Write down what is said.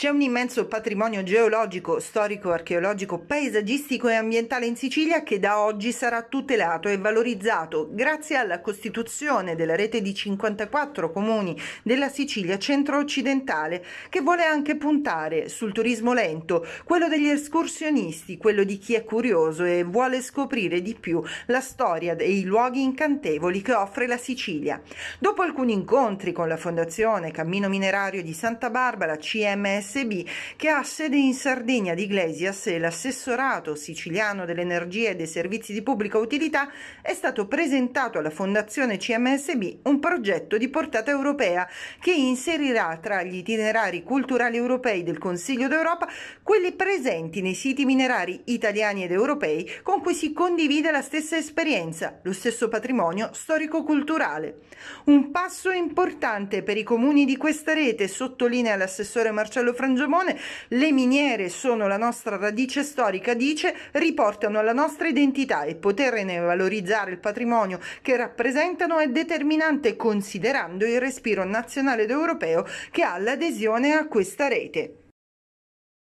C'è un immenso patrimonio geologico, storico, archeologico, paesaggistico e ambientale in Sicilia che da oggi sarà tutelato e valorizzato grazie alla costituzione della rete di 54 comuni della Sicilia centro-occidentale che vuole anche puntare sul turismo lento, quello degli escursionisti, quello di chi è curioso e vuole scoprire di più la storia e i luoghi incantevoli che offre la Sicilia. Dopo alcuni incontri con la Fondazione Cammino Minerario di Santa Barbara, CMS ASB, che ha sede in Sardegna di Iglesias e l'assessorato siciliano dell'energia e dei servizi di pubblica utilità, è stato presentato alla Fondazione CMSB un progetto di portata europea che inserirà tra gli itinerari culturali europei del Consiglio d'Europa quelli presenti nei siti minerari italiani ed europei con cui si condivide la stessa esperienza, lo stesso patrimonio storico-culturale. Un passo importante per i comuni di questa rete, sottolinea l'assessore Marcello Frangiomone, le miniere sono la nostra radice storica, dice, riportano alla nostra identità e poterne valorizzare il patrimonio che rappresentano è determinante considerando il respiro nazionale ed europeo che ha l'adesione a questa rete.